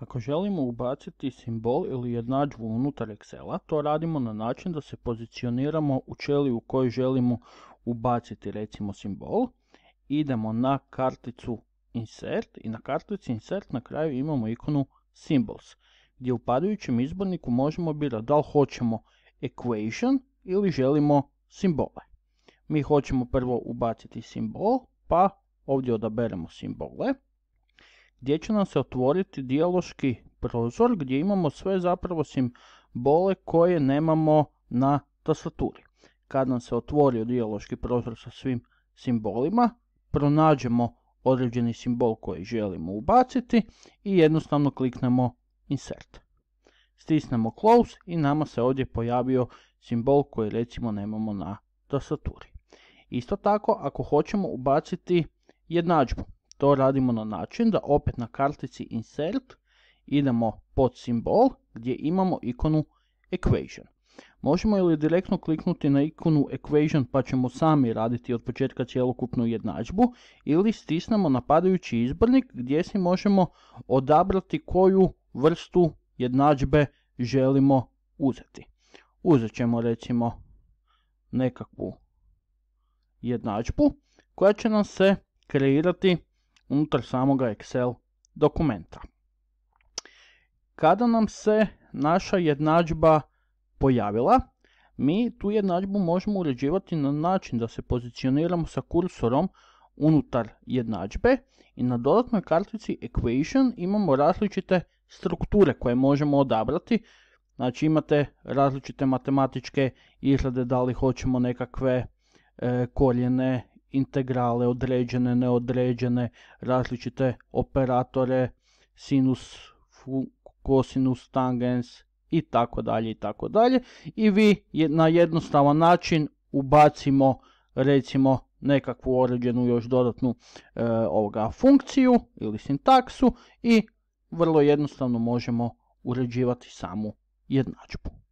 Ako želimo ubaciti simbol ili jednadžbu unutar Excela, to radimo na način da se pozicioniramo u ćeliju u kojoj želimo ubaciti recimo simbol. Idemo na karticu Insert i na kartici Insert na kraju imamo ikonu Symbols gdje u padajućem izborniku možemo birati da li hoćemo equation ili želimo simbole. Mi hoćemo prvo ubaciti simbol, pa ovdje odaberemo simbole gdje će nam se otvoriti dijaloški prozor gdje imamo sve zapravo simbole koje nemamo na tastaturi. Kad nam se otvori dijaloški prozor sa svim simbolima, pronađemo određeni simbol koji želimo ubaciti i jednostavno kliknemo Insert. Stisnemo Close i nama se ovdje pojavio simbol koji recimo nemamo na tastaturi. Isto tako, ako hoćemo ubaciti jednadžbu, to radimo na način da opet na kartici Insert idemo pod simbol gdje imamo ikonu Equation. Možemo ili direktno kliknuti na ikonu Equation pa ćemo sami raditi od početka cijelokupnu jednadžbu ili stisnemo napadajući izbornik gdje si možemo odabrati koju vrstu jednadžbe želimo uzeti. Uzet ćemo recimo nekakvu jednadžbu koja će nam se kreirati unutar samoga Excel dokumenta. Kada nam se naša jednadžba pojavila, mi tu jednadžbu možemo uređivati na način da se pozicioniramo sa kursorom unutar jednadžbe i na dodatnoj kartici Equation imamo različite strukture koje možemo odabrati. Znači imate različite matematičke izrade da li hoćemo nekakve e, koljene korijene integrale, određene, neodređene, različite operatore, sinus, kosinus, tangens i tako dalje i tako dalje. I vi na jednostavan način ubacimo recimo nekakvu određenu još dodatnu e, ovoga funkciju ili sintaksu i vrlo jednostavno možemo uređivati samu jednačbu.